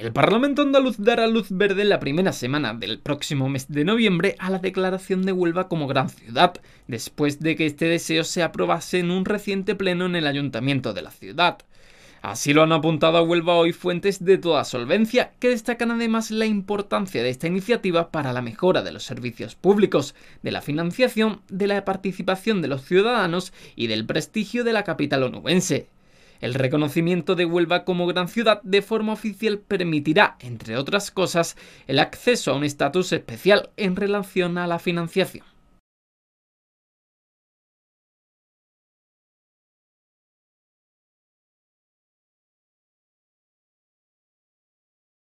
El Parlamento andaluz dará luz verde en la primera semana del próximo mes de noviembre a la declaración de Huelva como gran ciudad, después de que este deseo se aprobase en un reciente pleno en el ayuntamiento de la ciudad. Así lo han apuntado a Huelva hoy fuentes de toda solvencia, que destacan además la importancia de esta iniciativa para la mejora de los servicios públicos, de la financiación, de la participación de los ciudadanos y del prestigio de la capital onubense, el reconocimiento de Huelva como gran ciudad de forma oficial permitirá, entre otras cosas, el acceso a un estatus especial en relación a la financiación.